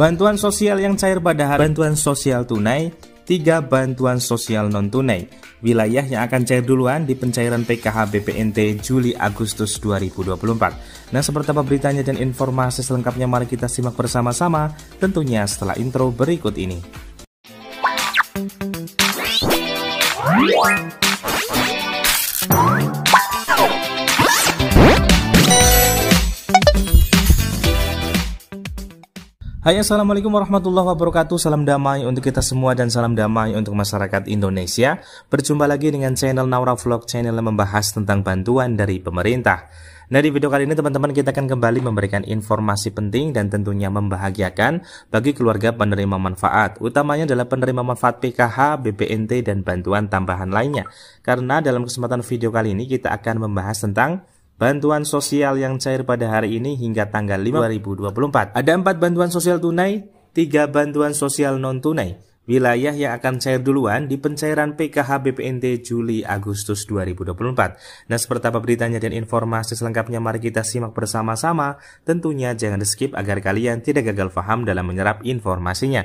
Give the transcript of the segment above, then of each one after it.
bantuan sosial yang cair pada hari bantuan sosial tunai, tiga bantuan sosial non-tunai. Wilayah yang akan cair duluan di pencairan PKH BPNT Juli-Agustus 2024. Nah, seperti apa beritanya dan informasi selengkapnya mari kita simak bersama-sama, tentunya setelah intro berikut ini. Hai assalamualaikum warahmatullahi wabarakatuh Salam damai untuk kita semua dan salam damai untuk masyarakat Indonesia Berjumpa lagi dengan channel Naura Vlog Channel yang membahas tentang bantuan dari pemerintah Nah di video kali ini teman-teman kita akan kembali memberikan informasi penting dan tentunya membahagiakan bagi keluarga penerima manfaat Utamanya adalah penerima manfaat PKH, BPNT dan bantuan tambahan lainnya Karena dalam kesempatan video kali ini kita akan membahas tentang bantuan sosial yang cair pada hari ini hingga tanggal 5 2024. Ada empat bantuan sosial tunai, tiga bantuan sosial non-tunai. Wilayah yang akan cair duluan di pencairan PKH BPNT Juli Agustus 2024. Nah, seperti apa beritanya dan informasi selengkapnya mari kita simak bersama-sama. Tentunya jangan di skip agar kalian tidak gagal paham dalam menyerap informasinya.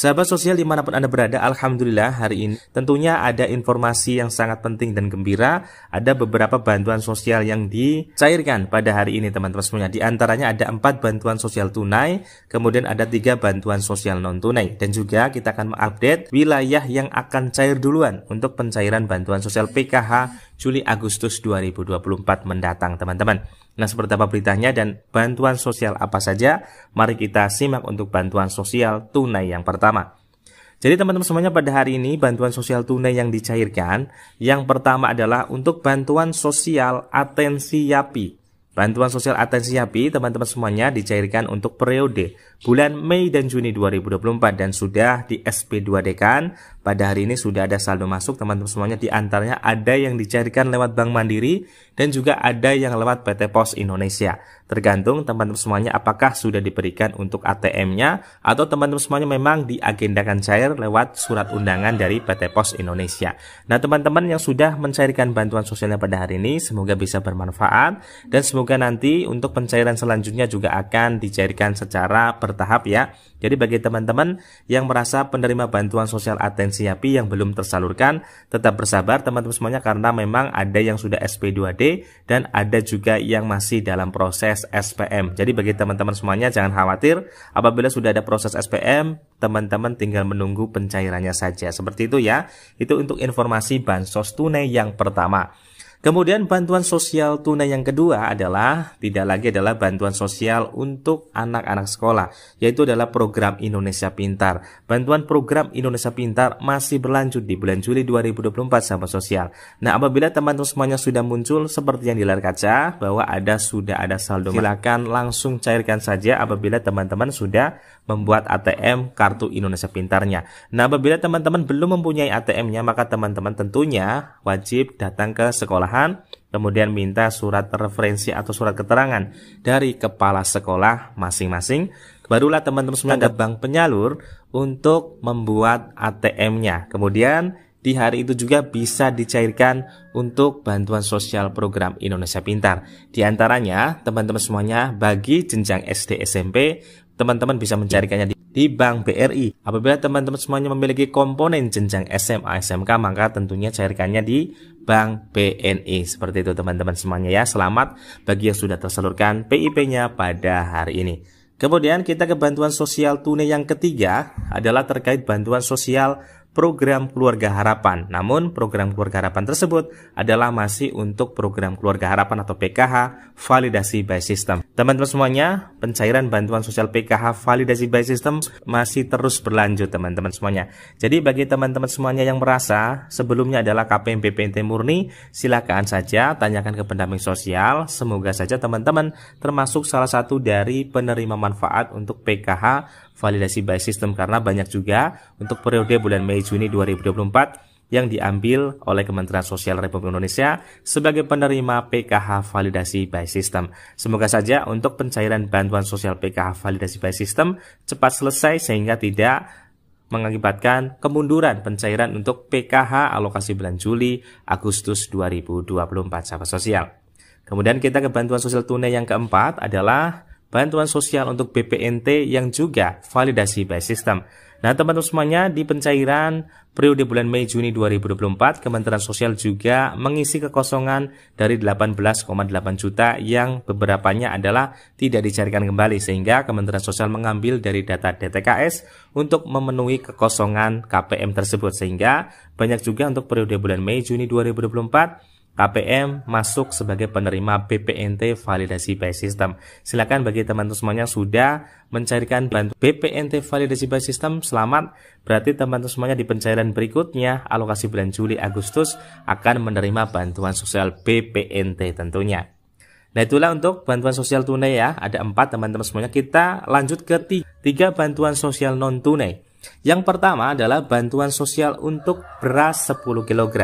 Sahabat sosial dimanapun Anda berada, Alhamdulillah hari ini tentunya ada informasi yang sangat penting dan gembira. Ada beberapa bantuan sosial yang dicairkan pada hari ini teman-teman semuanya. Di antaranya ada empat bantuan sosial tunai, kemudian ada tiga bantuan sosial non-tunai. Dan juga kita akan mengupdate wilayah yang akan cair duluan untuk pencairan bantuan sosial PKH Juli Agustus 2024 mendatang teman-teman. Nah seperti apa beritanya dan bantuan sosial apa saja? Mari kita simak untuk bantuan sosial tunai yang pertama. Jadi teman-teman semuanya pada hari ini bantuan sosial tunai yang dicairkan yang pertama adalah untuk bantuan sosial atensi YAPI. Bantuan sosial atensi YAPI teman-teman semuanya dicairkan untuk periode bulan Mei dan Juni 2024 dan sudah di SP2 Dekan. Pada hari ini sudah ada saldo masuk teman-teman semuanya di antaranya ada yang dicarikan lewat Bank Mandiri dan juga ada yang lewat PT Pos Indonesia. Tergantung teman-teman semuanya apakah sudah diberikan untuk ATM-nya atau teman-teman semuanya memang diagendakan cair lewat surat undangan dari PT Pos Indonesia. Nah teman-teman yang sudah mencairkan bantuan sosialnya pada hari ini semoga bisa bermanfaat dan semoga nanti untuk pencairan selanjutnya juga akan dicairkan secara per bertahap ya. Jadi bagi teman-teman yang merasa penerima bantuan sosial atensi api yang belum tersalurkan, tetap bersabar teman-teman semuanya karena memang ada yang sudah SP2D dan ada juga yang masih dalam proses SPM. Jadi bagi teman-teman semuanya jangan khawatir, apabila sudah ada proses SPM, teman-teman tinggal menunggu pencairannya saja. Seperti itu ya. Itu untuk informasi bansos tunai yang pertama. Kemudian bantuan sosial tunai yang kedua adalah tidak lagi adalah bantuan sosial untuk anak-anak sekolah, yaitu adalah program Indonesia Pintar. Bantuan program Indonesia Pintar masih berlanjut di bulan Juli 2024 sama sosial. Nah, apabila teman-teman semuanya sudah muncul seperti yang di layar kaca bahwa ada sudah ada saldo, silakan iya. langsung cairkan saja apabila teman-teman sudah membuat ATM Kartu Indonesia Pintarnya. Nah, apabila teman-teman belum mempunyai ATM-nya, maka teman-teman tentunya wajib datang ke sekolahan, kemudian minta surat referensi atau surat keterangan dari kepala sekolah masing-masing. Barulah teman-teman semuanya ada bank penyalur untuk membuat ATM-nya. Kemudian di hari itu juga bisa dicairkan untuk bantuan sosial program Indonesia Pintar. Di antaranya, teman-teman semuanya bagi jenjang SD SMP, teman-teman bisa mencarikannya di di Bank BRI. Apabila teman-teman semuanya memiliki komponen jenjang SMA SMK maka tentunya cairkannya di Bank BNI. Seperti itu teman-teman semuanya ya. Selamat bagi yang sudah tersalurkan PIP-nya pada hari ini. Kemudian kita ke bantuan sosial tunai yang ketiga adalah terkait bantuan sosial program Keluarga Harapan. Namun program Keluarga Harapan tersebut adalah masih untuk program Keluarga Harapan atau PKH validasi by system. Teman-teman semuanya, pencairan bantuan sosial PKH validasi by system masih terus berlanjut teman-teman semuanya. Jadi bagi teman-teman semuanya yang merasa sebelumnya adalah KPM BPNT murni, silakan saja tanyakan ke pendamping sosial. Semoga saja teman-teman termasuk salah satu dari penerima manfaat untuk PKH validasi by system karena banyak juga untuk periode bulan Mei Juni 2024 yang diambil oleh Kementerian Sosial Republik Indonesia sebagai penerima PKH validasi by system. Semoga saja untuk pencairan bantuan sosial PKH validasi by system cepat selesai sehingga tidak mengakibatkan kemunduran pencairan untuk PKH alokasi bulan Juli Agustus 2024 sahabat sosial. Kemudian kita ke bantuan sosial tunai yang keempat adalah bantuan sosial untuk BPNT yang juga validasi by system. Nah, teman-teman semuanya, di pencairan periode bulan Mei Juni 2024, Kementerian Sosial juga mengisi kekosongan dari 18,8 juta yang beberapanya adalah tidak dicarikan kembali sehingga Kementerian Sosial mengambil dari data DTKS untuk memenuhi kekosongan KPM tersebut sehingga banyak juga untuk periode bulan Mei Juni 2024 KPM masuk sebagai penerima BPNT validasi by system. Silakan bagi teman-teman semuanya sudah mencairkan bantuan BPNT validasi by system, selamat. Berarti teman-teman semuanya di pencairan berikutnya, alokasi bulan Juli Agustus akan menerima bantuan sosial BPNT tentunya. Nah itulah untuk bantuan sosial tunai ya, ada empat teman-teman semuanya. Kita lanjut ke tiga bantuan sosial non tunai. Yang pertama adalah bantuan sosial untuk beras 10 kg.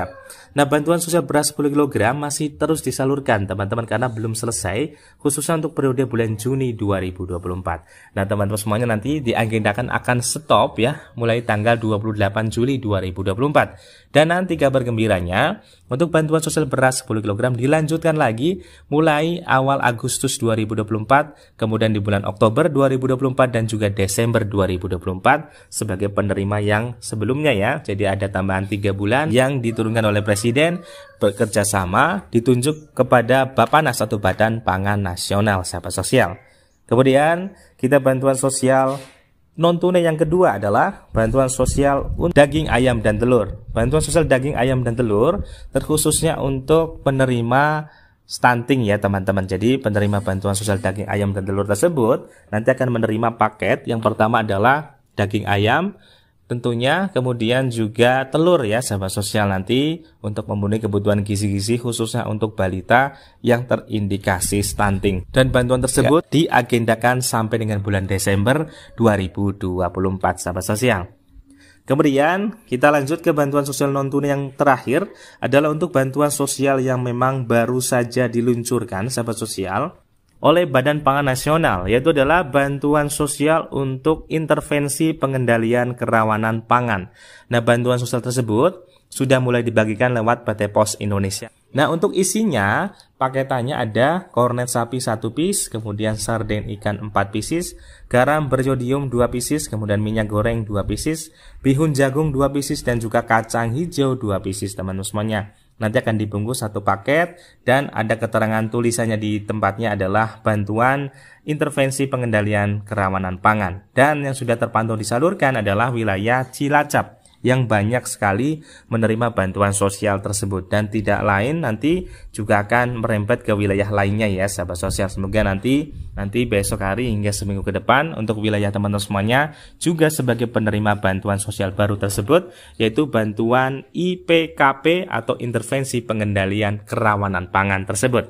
Nah, bantuan sosial beras 10 kg masih terus disalurkan, teman-teman, karena belum selesai, khususnya untuk periode bulan Juni 2024. Nah, teman-teman semuanya nanti diagendakan akan stop ya, mulai tanggal 28 Juli 2024. Dan nanti kabar gembiranya, untuk bantuan sosial beras 10 kg dilanjutkan lagi mulai awal Agustus 2024, kemudian di bulan Oktober 2024 dan juga Desember 2024 sebagai penerima yang sebelumnya ya. Jadi ada tambahan 3 bulan yang diturunkan oleh Presiden Presiden bekerja sama ditunjuk kepada Bapanas atau Badan Pangan Nasional sahabat sosial. Kemudian kita bantuan sosial non tunai yang kedua adalah bantuan sosial daging ayam dan telur. Bantuan sosial daging ayam dan telur terkhususnya untuk penerima stunting ya teman-teman. Jadi penerima bantuan sosial daging ayam dan telur tersebut nanti akan menerima paket. Yang pertama adalah daging ayam, tentunya kemudian juga telur ya sahabat sosial nanti untuk memenuhi kebutuhan gizi-gizi khususnya untuk balita yang terindikasi stunting dan bantuan tersebut ya. diagendakan sampai dengan bulan Desember 2024 sahabat sosial Kemudian kita lanjut ke bantuan sosial non tunai yang terakhir adalah untuk bantuan sosial yang memang baru saja diluncurkan sahabat sosial oleh Badan Pangan Nasional yaitu adalah bantuan sosial untuk intervensi pengendalian kerawanan pangan. Nah, bantuan sosial tersebut sudah mulai dibagikan lewat PT Pos Indonesia. Nah, untuk isinya paketannya ada kornet sapi 1 piece, kemudian sarden ikan 4 pieces, garam berjodium 2 pieces, kemudian minyak goreng 2 pieces, bihun jagung 2 pieces dan juga kacang hijau 2 pieces teman-teman semuanya. Nanti akan dibungkus satu paket dan ada keterangan tulisannya di tempatnya adalah bantuan intervensi pengendalian kerawanan pangan. Dan yang sudah terpantau disalurkan adalah wilayah Cilacap yang banyak sekali menerima bantuan sosial tersebut dan tidak lain nanti juga akan merembet ke wilayah lainnya ya sahabat sosial semoga nanti nanti besok hari hingga seminggu ke depan untuk wilayah teman-teman semuanya juga sebagai penerima bantuan sosial baru tersebut yaitu bantuan IPKP atau intervensi pengendalian kerawanan pangan tersebut.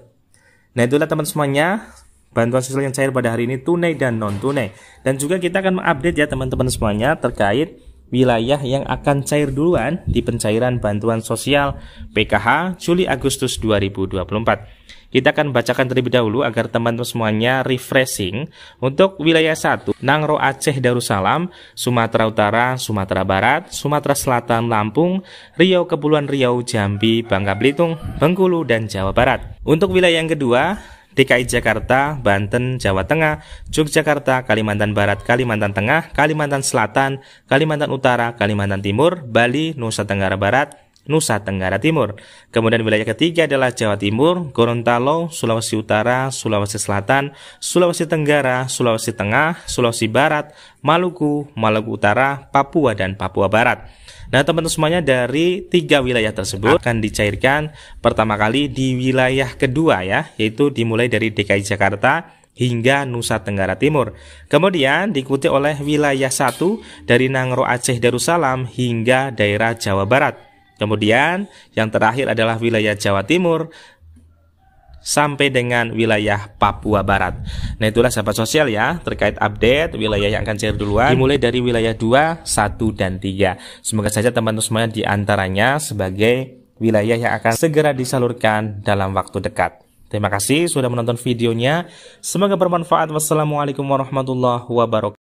Nah itulah teman teman semuanya bantuan sosial yang cair pada hari ini tunai dan non tunai dan juga kita akan mengupdate ya teman-teman semuanya terkait wilayah yang akan cair duluan di pencairan bantuan sosial PKH Juli Agustus 2024. Kita akan bacakan terlebih dahulu agar teman-teman semuanya refreshing untuk wilayah 1, Nangro Aceh Darussalam, Sumatera Utara, Sumatera Barat, Sumatera Selatan, Lampung, Riau Kepulauan Riau, Jambi, Bangka Belitung, Bengkulu, dan Jawa Barat. Untuk wilayah yang kedua, DKI Jakarta, Banten, Jawa Tengah, Yogyakarta, Kalimantan Barat, Kalimantan Tengah, Kalimantan Selatan, Kalimantan Utara, Kalimantan Timur, Bali, Nusa Tenggara Barat, Nusa Tenggara Timur. Kemudian wilayah ketiga adalah Jawa Timur, Gorontalo, Sulawesi Utara, Sulawesi Selatan, Sulawesi Tenggara, Sulawesi Tengah, Sulawesi Barat, Maluku, Maluku Utara, Papua, dan Papua Barat. Nah, teman-teman semuanya dari tiga wilayah tersebut akan dicairkan pertama kali di wilayah kedua ya, yaitu dimulai dari DKI Jakarta, hingga Nusa Tenggara Timur. Kemudian diikuti oleh wilayah satu dari Nangro Aceh Darussalam hingga daerah Jawa Barat. Kemudian yang terakhir adalah wilayah Jawa Timur sampai dengan wilayah Papua Barat. Nah itulah sahabat sosial ya terkait update wilayah yang akan share duluan dimulai dari wilayah 2, 1, dan 3. Semoga saja teman-teman semuanya diantaranya sebagai wilayah yang akan segera disalurkan dalam waktu dekat. Terima kasih sudah menonton videonya. Semoga bermanfaat. Wassalamualaikum warahmatullahi wabarakatuh.